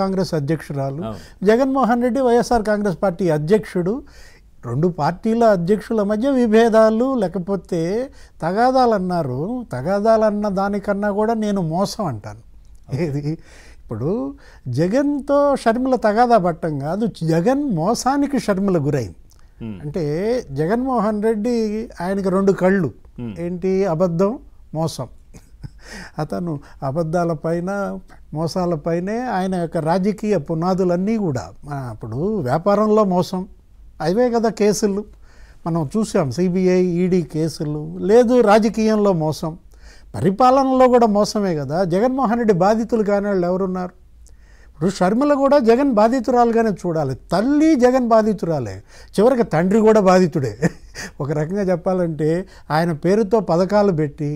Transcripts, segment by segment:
కాంగ్రెస్ అధ్యక్షురాలు జగన్మోహన్ రెడ్డి వైఎస్ఆర్ కాంగ్రెస్ పార్టీ అధ్యక్షుడు రెండు పార్టీల అధ్యక్షుల మధ్య విభేదాలు లేకపోతే తగాదాలు అన్నారు తగాదాలు అన్న దానికన్నా కూడా నేను మోసం అంటాను ఏది ఇప్పుడు జగన్తో షర్మిల తగాదా పట్టం కాదు జగన్ మోసానికి షర్మిల గురైంది అంటే జగన్మోహన్ రెడ్డి ఆయనకి రెండు కళ్ళు ఏంటి అబద్ధం మోసం అతను అబద్ధాలపైన మోసాలపైనే ఆయన యొక్క రాజకీయ పునాదులన్నీ కూడా అప్పుడు వ్యాపారంలో మోసం అవే కదా కేసులు మనం చూసాం సిబిఐ ఈడీ కేసులు లేదు రాజకీయంలో మోసం పరిపాలనలో కూడా మోసమే కదా జగన్మోహన్ రెడ్డి బాధితులు కాని వాళ్ళు ఎవరున్నారు ఇప్పుడు షర్మిల కూడా జగన్ బాధితురాలుగానే చూడాలి తల్లి జగన్ బాధితురాలే చివరికి తండ్రి కూడా బాధితుడే ఒక రకంగా చెప్పాలంటే ఆయన పేరుతో పథకాలు పెట్టి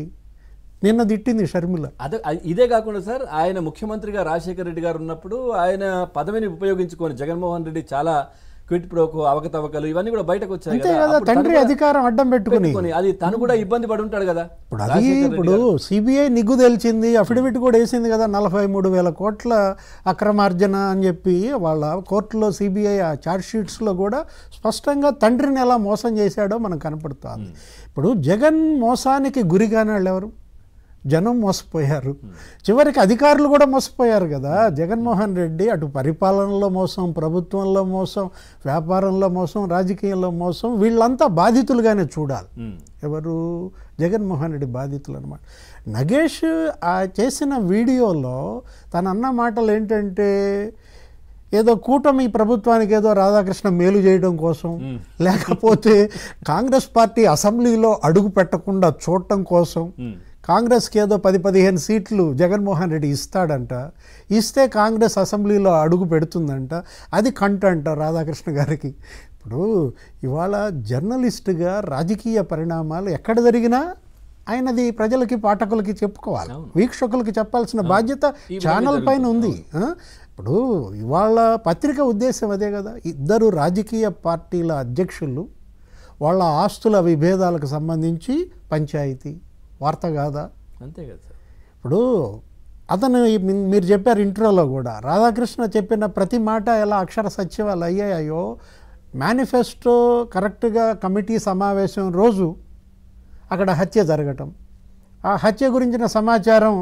నిన్న తిట్టింది షర్మిల అదే ఇదే కాకుండా సార్ ఆయన ముఖ్యమంత్రిగా రాజశేఖర రెడ్డి గారు ఉన్నప్పుడు ఆయన పదవిని ఉపయోగించుకొని జగన్మోహన్ రెడ్డి చాలా క్విట్ ప్రోకో అవకతవకలు ఇవన్నీ కూడా బయటకు వచ్చాయి తండ్రి అధికారం అడ్డం పెట్టుకుని అది తను కూడా ఇబ్బంది పడి ఉంటాడు కదా ఇప్పుడు అది ఇప్పుడు సిబిఐ నిగ్గు తెలిసింది అఫిడవిట్ కూడా వేసింది కదా నలభై మూడు వేల కోట్ల అక్రమార్జన అని చెప్పి వాళ్ళ కోర్టులో సిబిఐ ఆ చార్జ్ షీట్స్లో కూడా స్పష్టంగా తండ్రిని ఎలా మోసం చేశాడో మనకు కనపడుతుంది ఇప్పుడు జగన్ మోసానికి గురిగానే వాళ్ళు ఎవరు జనం మోసపోయారు చివరికి అధికారులు కూడా మోసపోయారు కదా జగన్మోహన్ రెడ్డి అటు పరిపాలనలో మోసం ప్రభుత్వంలో మోసం వ్యాపారంలో మోసం రాజకీయంలో మోసం వీళ్ళంతా బాధితులుగానే చూడాలి ఎవరు జగన్మోహన్ రెడ్డి బాధితులు అనమాట నగేష్ ఆ చేసిన వీడియోలో తను అన్న మాటలు ఏంటంటే ఏదో కూటమి ప్రభుత్వానికి ఏదో రాధాకృష్ణ మేలు చేయడం కోసం లేకపోతే కాంగ్రెస్ పార్టీ అసెంబ్లీలో అడుగు పెట్టకుండా చూడటం కోసం కాంగ్రెస్కి ఏదో పది పదిహేను సీట్లు జగన్మోహన్ రెడ్డి ఇస్తాడంట ఇస్తే కాంగ్రెస్ అసెంబ్లీలో అడుగు పెడుతుందంట అది కంట అంట రాధాకృష్ణ గారికి ఇప్పుడు ఇవాళ జర్నలిస్టుగా రాజకీయ పరిణామాలు ఎక్కడ జరిగినా ఆయనది ప్రజలకి పాఠకులకి చెప్పుకోవాలి వీక్షకులకి చెప్పాల్సిన బాధ్యత ఛానల్ పైన ఉంది ఇప్పుడు ఇవాళ పత్రిక ఉద్దేశం అదే కదా ఇద్దరు రాజకీయ పార్టీల అధ్యక్షులు వాళ్ళ ఆస్తుల విభేదాలకు సంబంధించి పంచాయతీ వార్త కాదా అంతే కదా సార్ ఇప్పుడు అతను మీరు చెప్పారు ఇంట్రోలో కూడా రాధాకృష్ణ చెప్పిన ప్రతి మాట ఎలా అక్షర సత్యవాలు అయ్యాయో మేనిఫెస్టో కరెక్ట్గా కమిటీ సమావేశం రోజు అక్కడ హత్య జరగటం ఆ హత్య గురించిన సమాచారం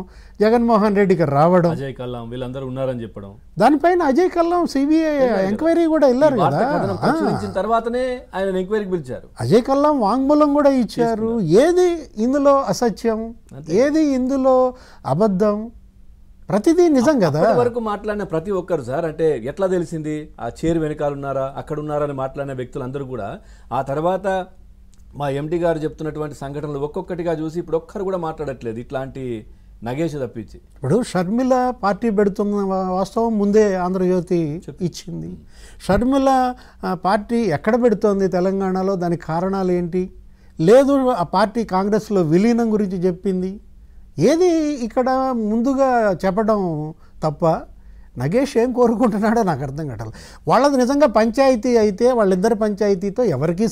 జగన్మోహన్ రెడ్డికి రావడం అజయ్ కల్లాం వీళ్ళందరూ ఉన్నారని చెప్పడం దానిపైన అజయ్ కల్లాం సిబిఐ ఎంక్వైరీ కూడా వెళ్ళారు కదా తర్వాతనే ఆయన ఎంక్వైరీకి పిలిచారు అజయ్ కల్లాం వాంగ్మూలం కూడా ఇచ్చారు ఏది ఇందులో అసత్యం ఏది ఇందులో అబద్ధం ప్రతిదీ నిజం కదా వరకు మాట్లాడిన ప్రతి ఒక్కరు సార్ అంటే ఎట్లా తెలిసింది ఆ చేరు వెనకాల ఉన్నారా అక్కడ ఉన్నారని మాట్లాడిన వ్యక్తులందరూ కూడా ఆ తర్వాత మా ఎండి గారు చెప్తున్నటువంటి సంఘటనలు ఒక్కొక్కటిగా చూసి ఇప్పుడు ఒక్కరు కూడా మాట్లాడట్లేదు ఇట్లాంటి నగేష్ తప్పించి ఇప్పుడు షర్మిల పార్టీ పెడుతున్న వాస్తవం ముందే ఆంధ్రజ్యోతి ఇచ్చింది షర్మిల పార్టీ ఎక్కడ పెడుతోంది తెలంగాణలో దానికి కారణాలు ఏంటి లేదు ఆ పార్టీ కాంగ్రెస్లో విలీనం గురించి చెప్పింది ఏది ఇక్కడ ముందుగా చెప్పడం తప్ప నగేష్ ఏం కోరుకుంటున్నాడో నాకు అర్థం కావట్లేదు వాళ్ళది నిజంగా పంచాయతీ అయితే వాళ్ళిద్దరి పంచాయతీతో ఎవరికీ